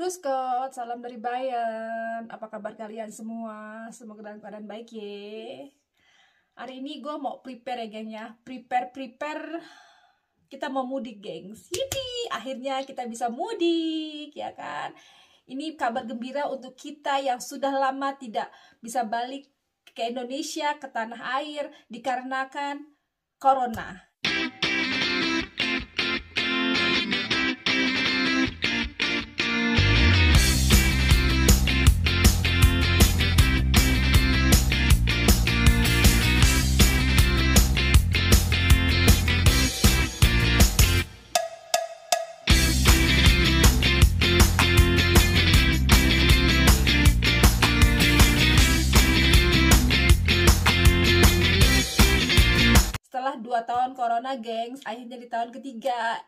Terus, Kruskot, salam dari Bayern. Apa kabar kalian semua? Semoga dalam keadaan baik ya. Hari ini gue mau prepare ya geng ya. Prepare, prepare. Kita mau mudik gengs. Yippee! Akhirnya kita bisa mudik ya kan. Ini kabar gembira untuk kita yang sudah lama tidak bisa balik ke Indonesia, ke tanah air dikarenakan corona gengs. Akhirnya di tahun ketiga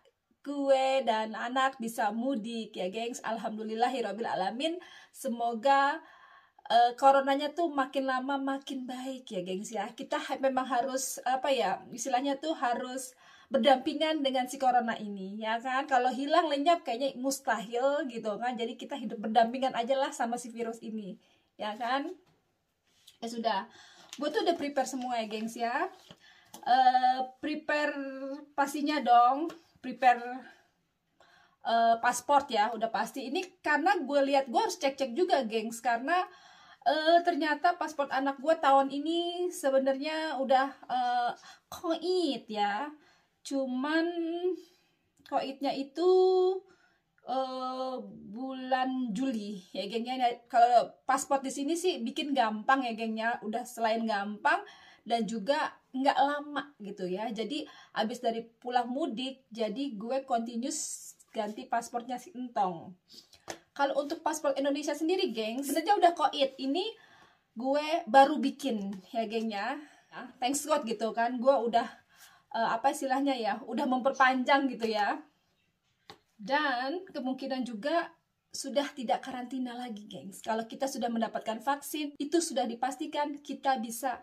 gue dan anak bisa mudik ya gengs. Alhamdulillahirabbil alamin. Semoga uh, coronanya tuh makin lama makin baik ya gengs ya. Kita memang harus apa ya? Istilahnya tuh harus berdampingan dengan si corona ini ya kan kalau hilang lenyap kayaknya mustahil gitu kan jadi kita hidup berdampingan aja lah sama si virus ini ya kan ya sudah gue tuh udah prepare semua ya gengs ya Eh, prepare pastinya dong prepare uh, eh, pasport ya udah pasti ini karena gue lihat gue harus cek cek juga gengs karena uh, ternyata pasport anak gue tahun ini sebenarnya udah uh, koit ya cuman koitnya itu uh, bulan Juli ya gengnya ya. kalau paspor di sini sih bikin gampang ya gengnya udah selain gampang dan juga nggak lama gitu ya jadi abis dari pulang mudik jadi gue continuous ganti paspornya si entong kalau untuk paspor Indonesia sendiri geng sebenarnya udah koit ini gue baru bikin ya gengnya ah. thanks God gitu kan gue udah uh, apa istilahnya ya udah memperpanjang gitu ya dan kemungkinan juga sudah tidak karantina lagi gengs kalau kita sudah mendapatkan vaksin itu sudah dipastikan kita bisa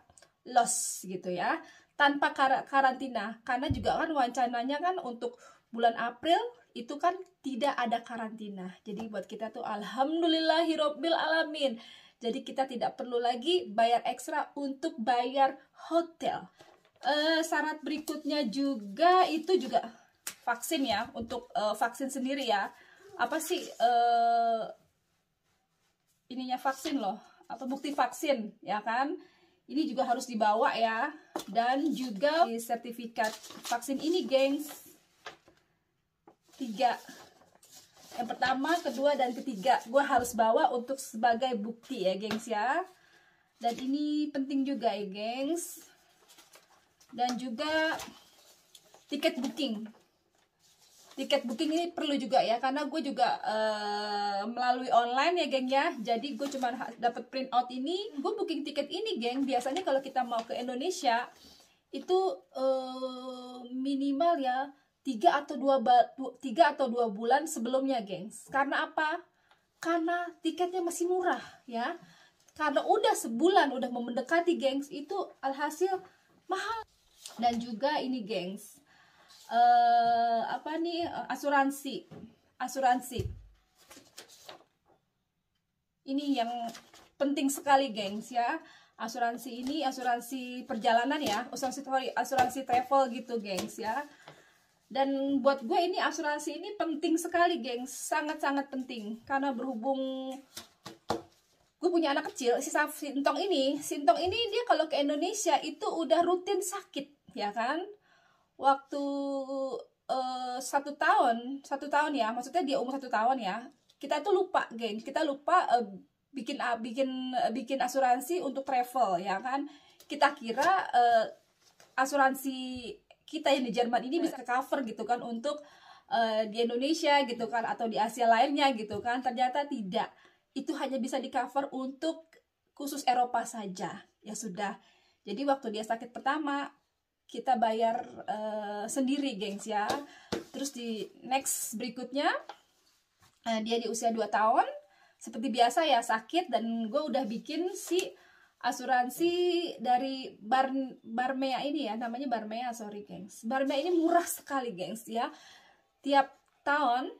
loss gitu ya tanpa kar karantina karena juga kan wacananya kan untuk bulan April itu kan tidak ada karantina jadi buat kita tuh alhamdulillahirobbil alamin jadi kita tidak perlu lagi bayar ekstra untuk bayar hotel uh, syarat berikutnya juga itu juga vaksin ya untuk uh, vaksin sendiri ya apa sih uh, ininya vaksin loh atau bukti vaksin ya kan ini juga harus dibawa ya dan juga di sertifikat vaksin ini gengs tiga yang pertama, kedua, dan ketiga gue harus bawa untuk sebagai bukti ya gengs ya dan ini penting juga ya gengs dan juga tiket booking tiket booking ini perlu juga ya karena gue juga uh, melalui online ya geng ya jadi gue cuma dapat print out ini gue booking tiket ini geng biasanya kalau kita mau ke Indonesia itu uh, minimal ya tiga atau dua tiga atau dua bulan sebelumnya gengs karena apa karena tiketnya masih murah ya karena udah sebulan udah mendekati gengs itu alhasil mahal dan juga ini gengs eh apa nih eh, asuransi asuransi ini yang penting sekali gengs ya asuransi ini asuransi perjalanan ya asuransi asuransi travel gitu gengs ya dan buat gue ini asuransi ini penting sekali gengs sangat-sangat penting karena berhubung gue punya anak kecil si sintong ini sintong ini dia kalau ke Indonesia itu udah rutin sakit ya kan waktu uh, satu tahun satu tahun ya maksudnya dia umur satu tahun ya kita tuh lupa geng kita lupa uh, bikin uh, bikin uh, bikin asuransi untuk travel ya kan kita kira uh, asuransi kita yang di Jerman ini bisa cover gitu kan untuk di Indonesia gitu kan atau di Asia lainnya gitu kan ternyata tidak itu hanya bisa di cover untuk khusus Eropa saja ya sudah jadi waktu dia sakit pertama kita bayar uh, sendiri gengs ya terus di next berikutnya uh, dia di usia 2 tahun seperti biasa ya sakit dan gue udah bikin si asuransi dari Bar Barmea ini ya namanya Barmea sorry gengs Barmea ini murah sekali gengs ya tiap tahun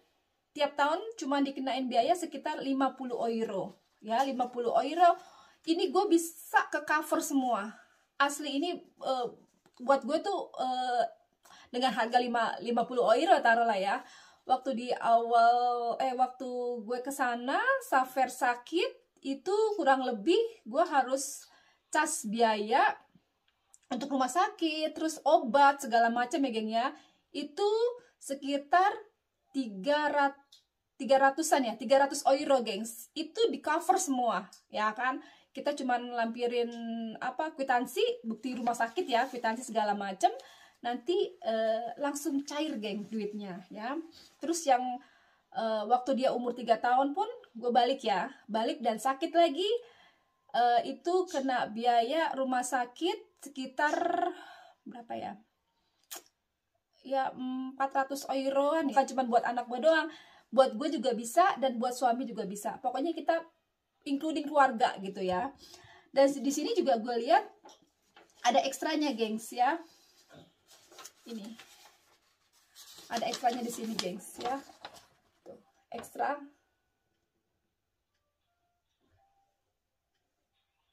tiap tahun cuma dikenain biaya sekitar 50 euro ya 50 euro ini gue bisa ke cover semua asli ini uh, buat gue tuh uh, dengan harga 5 50 euro taruh lah ya waktu di awal eh waktu gue ke sana Safer sakit itu kurang lebih gue harus cas biaya untuk rumah sakit terus obat segala macam ya gengnya itu sekitar 300 300-an ya, 300 euro, gengs. Itu di cover semua, ya kan? kita cuman lampirin apa kwitansi bukti rumah sakit ya kwitansi segala macam nanti eh, langsung cair geng duitnya ya terus yang eh, waktu dia umur 3 tahun pun gue balik ya balik dan sakit lagi eh, itu kena biaya rumah sakit sekitar berapa ya ya 400 euroan bukan cuma buat anak gue doang buat gue juga bisa dan buat suami juga bisa pokoknya kita including keluarga gitu ya dan di sini juga gue lihat ada ekstranya gengs ya ini ada ekstranya di sini gengs ya tuh ekstra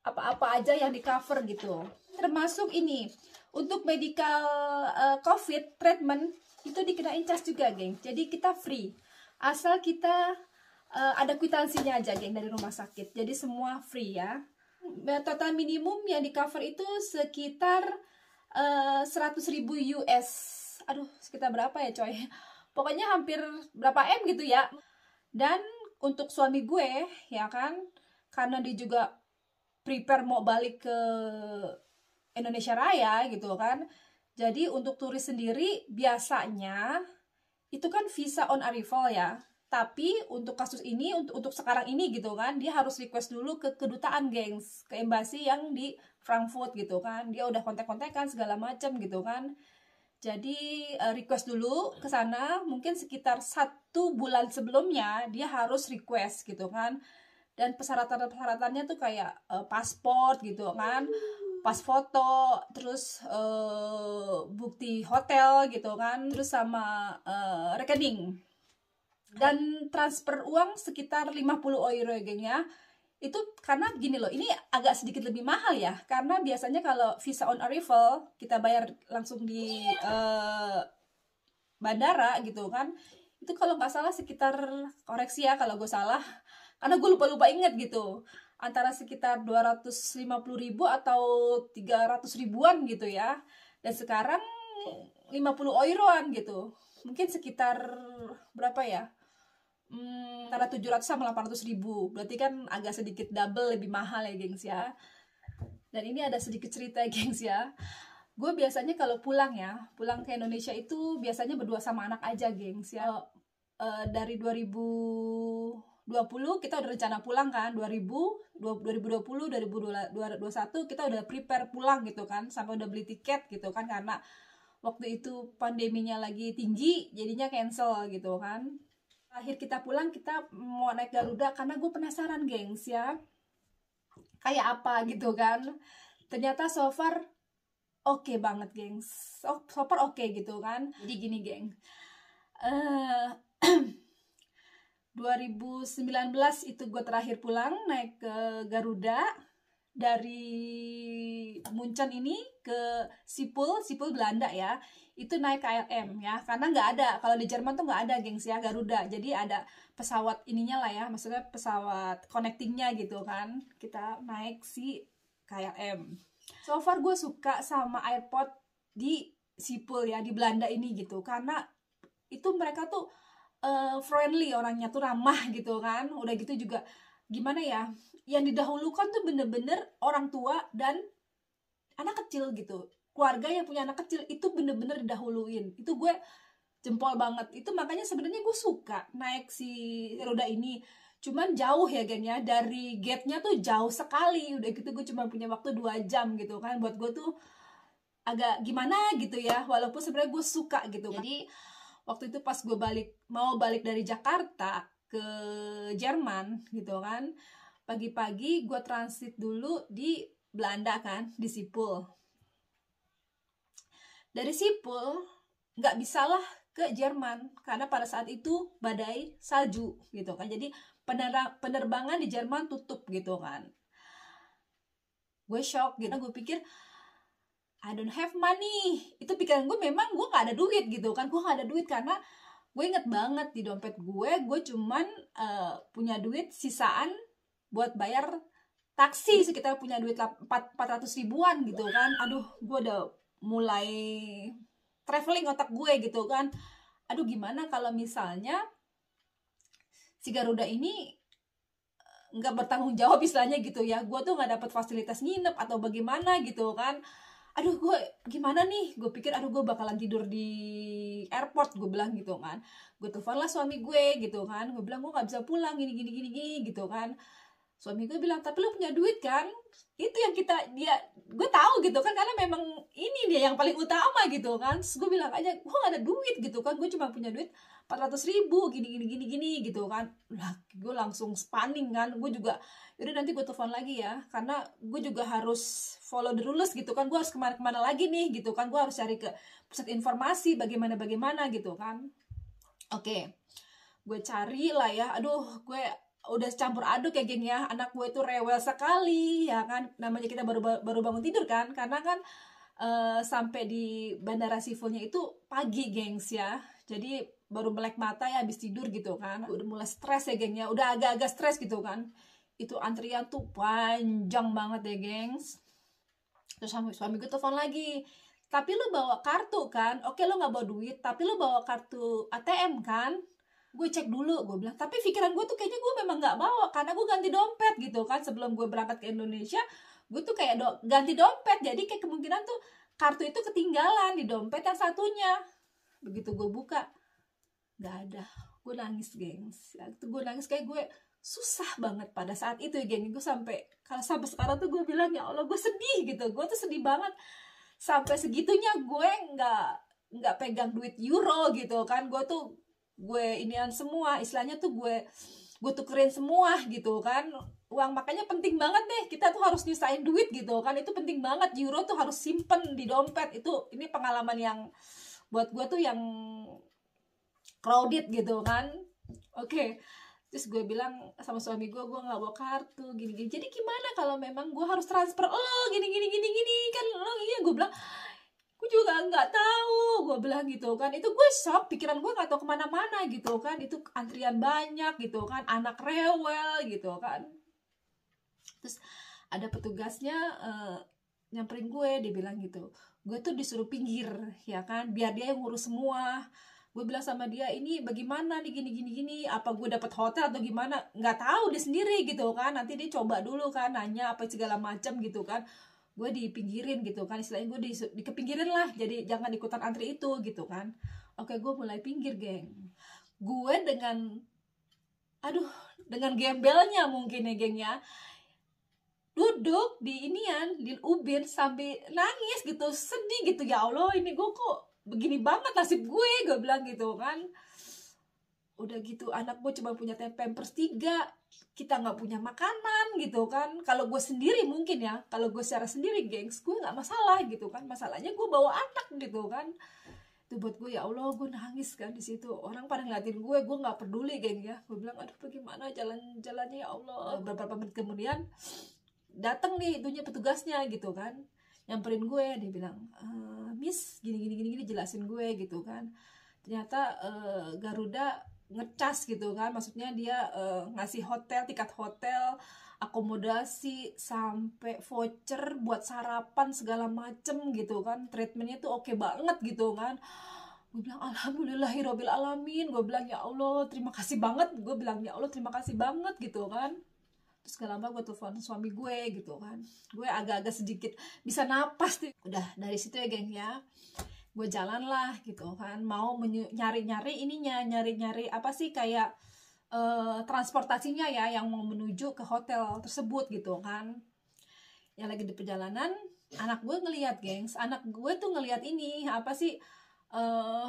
apa-apa aja yang di cover gitu termasuk ini untuk medical uh, covid treatment itu dikenain cas juga geng jadi kita free asal kita uh, ada kwitansinya aja geng dari rumah sakit jadi semua free ya eh, total minimum yang di cover itu sekitar eh, seratus uh, ribu US aduh sekitar berapa ya coy pokoknya hampir berapa m gitu ya dan untuk suami gue ya kan karena dia juga prepare mau balik ke Indonesia Raya gitu kan jadi untuk turis sendiri biasanya itu kan visa on arrival ya tapi untuk kasus ini untuk, untuk sekarang ini gitu kan dia harus request dulu ke kedutaan gengs ke embassy yang di Frankfurt gitu kan dia udah kontak-kontakan segala macam gitu kan jadi eh, request dulu ke sana mungkin sekitar satu bulan sebelumnya dia harus request gitu kan dan persyaratan-persyaratannya tuh kayak uh, eh, paspor gitu kan pas foto terus uh, bukti hotel gitu kan terus sama uh, rekening dan transfer uang sekitar 50 euro ya geng ya itu karena gini loh ini agak sedikit lebih mahal ya karena biasanya kalau visa on arrival kita bayar langsung di uh, bandara gitu kan itu kalau nggak salah sekitar koreksi ya kalau gue salah karena gue lupa-lupa inget gitu antara sekitar 250 ribu atau 300 ribuan gitu ya dan sekarang 50 euroan gitu mungkin sekitar berapa ya hmm, antara 700 sama 800 ribu berarti kan agak sedikit double lebih mahal ya gengs ya dan ini ada sedikit cerita ya gengs ya gue biasanya kalau pulang ya pulang ke Indonesia itu biasanya berdua sama anak aja gengs ya oh. uh, dari 2000 20 kita udah rencana pulang kan 2000 2020 2021 kita udah prepare pulang gitu kan sampai udah beli tiket gitu kan karena waktu itu pandeminya lagi tinggi jadinya cancel gitu kan akhir kita pulang kita mau naik Garuda karena gue penasaran gengs ya kayak apa gitu kan ternyata so far oke okay banget gengs so, so far oke okay, gitu kan jadi gini geng uh, eh, 2019 itu gue terakhir pulang naik ke Garuda dari Muncan ini ke Sipul, Sipul Belanda ya itu naik KLM ya karena nggak ada kalau di Jerman tuh nggak ada gengs ya Garuda jadi ada pesawat ininya lah ya maksudnya pesawat connectingnya gitu kan kita naik si KLM so far gue suka sama airport di Sipul ya di Belanda ini gitu karena itu mereka tuh uh, friendly orangnya tuh ramah gitu kan udah gitu juga gimana ya yang didahulukan tuh bener-bener orang tua dan anak kecil gitu keluarga yang punya anak kecil itu bener-bener didahuluin. itu gue jempol banget itu makanya sebenarnya gue suka naik si roda ini cuman jauh ya geng ya. dari gate-nya tuh jauh sekali udah gitu gue cuma punya waktu dua jam gitu kan buat gue tuh agak gimana gitu ya walaupun sebenarnya gue suka gitu kan. jadi waktu itu pas gue balik mau balik dari Jakarta ke Jerman gitu kan pagi-pagi gue transit dulu di Belanda kan di Sipul dari Sipul nggak bisalah ke Jerman karena pada saat itu badai salju gitu kan. Jadi penerbangan di Jerman tutup gitu kan. Gue shock gitu. Gue pikir I don't have money. Itu pikiran gue memang gue nggak ada duit gitu kan. Gue nggak ada duit karena gue inget banget di dompet gue, gue cuman uh, punya duit sisaan buat bayar taksi sekitar punya duit 400 ribuan gitu kan aduh gue udah mulai traveling otak gue gitu kan aduh gimana kalau misalnya si Garuda ini eh, nggak bertanggung jawab istilahnya gitu ya gue tuh nggak dapet fasilitas nginep atau bagaimana gitu kan aduh gue gimana nih gue pikir aduh gue bakalan tidur di airport gue bilang gitu kan gue telepon lah suami gue gitu kan gue bilang gue nggak bisa pulang gini gini gini gini gitu kan suami gue bilang tapi lo punya duit kan itu yang kita dia gue tahu gitu kan karena memang ini dia yang paling utama gitu kan Terus gue bilang aja gue gak ada duit gitu kan gue cuma punya duit 400 ribu gini gini gini gini gitu kan lah gue langsung spanning kan gue juga jadi nanti gue telepon lagi ya karena gue juga harus follow the rules gitu kan gue harus kemana-kemana lagi nih gitu kan gue harus cari ke pusat informasi bagaimana bagaimana gitu kan oke okay. gue cari lah ya aduh gue udah campur aduk ya geng ya anak gue itu rewel sekali ya kan namanya kita baru baru bangun tidur kan karena kan uh, sampai di bandara Sifonya itu pagi gengs ya jadi baru melek mata ya habis tidur gitu kan udah mulai stres ya gengnya udah agak-agak stres gitu kan itu antrian tuh panjang banget ya gengs terus suami suami gue telepon lagi tapi lu bawa kartu kan oke lu nggak bawa duit tapi lu bawa kartu ATM kan gue cek dulu gue bilang tapi pikiran gue tuh kayaknya gue memang nggak bawa karena gue ganti dompet gitu kan sebelum gue berangkat ke Indonesia gue tuh kayak do ganti dompet jadi kayak kemungkinan tuh kartu itu ketinggalan di dompet yang satunya begitu gue buka nggak ada gue nangis gengs itu gue nangis kayak gue susah banget pada saat itu geng gue sampai kalau sampai sekarang tuh gue bilang ya allah gue sedih gitu gue tuh sedih banget sampai segitunya gue nggak nggak pegang duit euro gitu kan gue tuh gue inian semua istilahnya tuh gue gue tuh keren semua gitu kan uang makanya penting banget deh kita tuh harus nyisain duit gitu kan itu penting banget euro tuh harus simpen di dompet itu ini pengalaman yang buat gue tuh yang crowded gitu kan oke okay. terus gue bilang sama suami gue gue nggak bawa kartu gini gini jadi gimana kalau memang gue harus transfer lo oh, gini gini gini gini kan lo oh, iya gue bilang gue juga nggak tahu gue bilang gitu kan itu gue shock pikiran gue nggak tahu kemana-mana gitu kan itu antrian banyak gitu kan anak rewel gitu kan terus ada petugasnya uh, nyamperin gue dia bilang gitu gue tuh disuruh pinggir ya kan biar dia yang ngurus semua gue bilang sama dia ini bagaimana nih gini gini gini apa gue dapat hotel atau gimana nggak tahu dia sendiri gitu kan nanti dia coba dulu kan nanya apa segala macam gitu kan gue di pinggirin gitu kan istilahnya gue di, di kepinggirin lah jadi jangan ikutan antri itu gitu kan oke gue mulai pinggir geng gue dengan aduh dengan gembelnya mungkin ya gengnya duduk di inian di ubin sambil nangis gitu sedih gitu ya allah ini gue kok begini banget nasib gue gue bilang gitu kan udah gitu anak gue cuma punya pampers tiga kita nggak punya makanan gitu kan kalau gue sendiri mungkin ya kalau gue secara sendiri gengs gue nggak masalah gitu kan masalahnya gue bawa anak gitu kan itu buat gue ya allah gue nangis kan di situ orang pada ngeliatin gue gue nggak peduli geng ya gue bilang aduh bagaimana jalan jalannya ya allah beberapa menit kemudian datang nih itunya petugasnya gitu kan nyamperin gue dia bilang e, miss gini gini gini gini jelasin gue gitu kan ternyata uh, Garuda ngecas gitu kan maksudnya dia uh, ngasih hotel tiket hotel akomodasi sampai voucher buat sarapan segala macem gitu kan treatmentnya tuh oke okay banget gitu kan gue bilang alhamdulillahirobbil alamin gue bilang ya allah terima kasih banget gue bilang ya allah terima kasih banget gitu kan terus gak lama gue telepon suami gue gitu kan gue agak-agak sedikit bisa napas tuh udah dari situ ya geng ya gue jalan lah gitu kan mau nyari-nyari ininya nyari-nyari apa sih kayak uh, transportasinya ya yang mau menuju ke hotel tersebut gitu kan ya lagi di perjalanan anak gue ngeliat gengs anak gue tuh ngeliat ini apa sih uh,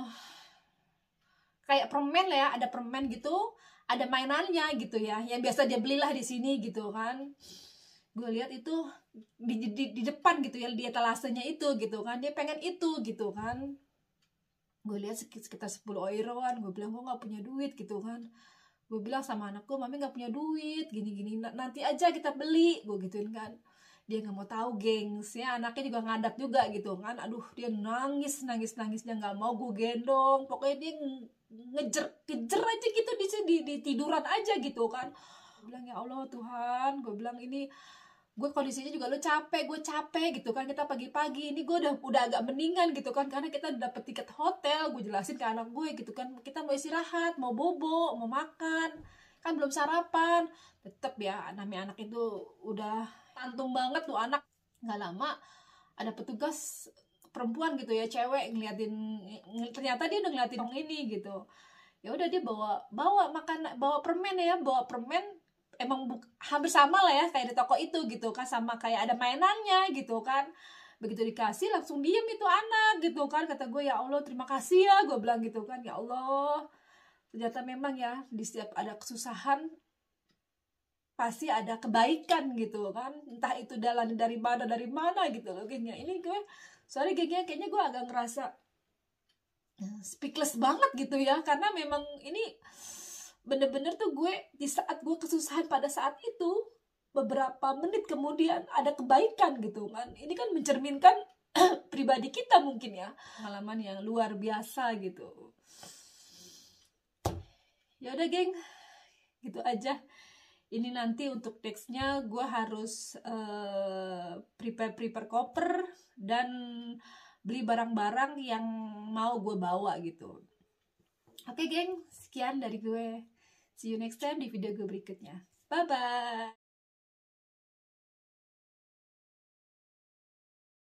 kayak permen lah ya ada permen gitu ada mainannya gitu ya yang biasa dia belilah di sini gitu kan gue lihat itu di, di, di depan gitu ya di etalasenya itu gitu kan dia pengen itu gitu kan gue lihat sekitar 10 euroan gue bilang gue nggak punya duit gitu kan gue bilang sama anak gue mami nggak punya duit gini gini nanti aja kita beli gue gituin kan dia nggak mau tahu gengs ya anaknya juga ngadat juga gitu kan aduh dia nangis nangis nangis dia nggak mau gue gendong pokoknya dia ngejer kejer aja gitu di, di, di tiduran aja gitu kan gue bilang ya Allah Tuhan gue bilang ini gue kondisinya juga lo capek gue capek gitu kan kita pagi-pagi ini gue udah udah agak mendingan gitu kan karena kita dapet tiket hotel gue jelasin ke anak gue gitu kan kita mau istirahat mau bobo mau makan kan belum sarapan tetep ya namanya anak itu udah tantung banget tuh anak nggak lama ada petugas perempuan gitu ya cewek ngeliatin ternyata dia udah ngeliatin tong ini gitu ya udah dia bawa bawa makan bawa permen ya bawa permen emang buk, hampir sama lah ya kayak di toko itu gitu kan sama kayak ada mainannya gitu kan begitu dikasih langsung diem itu anak gitu kan kata gue ya Allah terima kasih ya gue bilang gitu kan ya Allah ternyata memang ya di setiap ada kesusahan pasti ada kebaikan gitu kan entah itu dalam dari mana dari mana gitu loh gengnya ini gue sorry gengnya kayaknya gue agak ngerasa speechless banget gitu ya karena memang ini bener-bener tuh gue di saat gue kesusahan pada saat itu beberapa menit kemudian ada kebaikan gitu kan ini kan mencerminkan pribadi kita mungkin ya pengalaman yang luar biasa gitu ya udah geng gitu aja ini nanti untuk teksnya gue harus uh, prepare prepare koper dan beli barang-barang yang mau gue bawa gitu oke geng sekian dari gue See you next time di video gue berikutnya. Bye-bye!